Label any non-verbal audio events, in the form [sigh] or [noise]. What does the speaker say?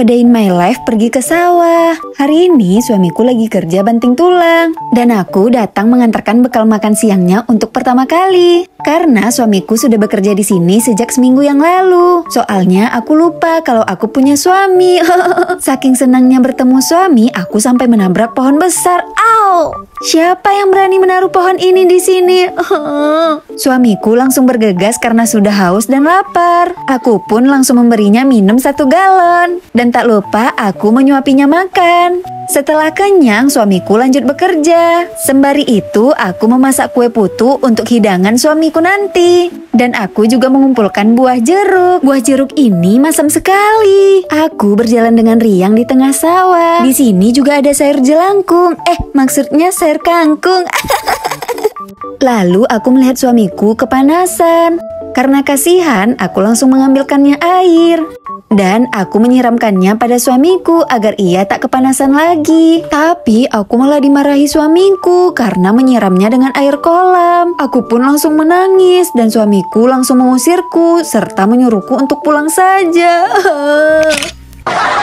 A Day in My Life pergi ke sawah. Hari ini suamiku lagi kerja banting tulang. Dan aku datang mengantarkan bekal makan siangnya untuk pertama kali. Karena suamiku sudah bekerja di sini sejak seminggu yang lalu. Soalnya aku lupa kalau aku punya suami. [laughs] Saking senangnya bertemu suami, aku sampai menabrak pohon besar. Au! Siapa yang berani menaruh pohon ini di sini? [laughs] Suamiku langsung bergegas karena sudah haus dan lapar. Aku pun langsung memberinya minum satu galon. Dan tak lupa aku menyuapinya makan. Setelah kenyang, suamiku lanjut bekerja. Sembari itu, aku memasak kue putu untuk hidangan suamiku nanti. Dan aku juga mengumpulkan buah jeruk. Buah jeruk ini masam sekali. Aku berjalan dengan riang di tengah sawah. Di sini juga ada sayur jelangkung. Eh, maksudnya sayur kangkung. [laughs] Lalu aku melihat suamiku kepanasan. Karena kasihan, aku langsung mengambilkannya air. Dan aku menyiramkannya pada suamiku agar ia tak kepanasan lagi. Tapi aku malah dimarahi suamiku karena menyiramnya dengan air kolam. Aku pun langsung menangis dan suamiku langsung mengusirku serta menyuruhku untuk pulang saja. [laughs]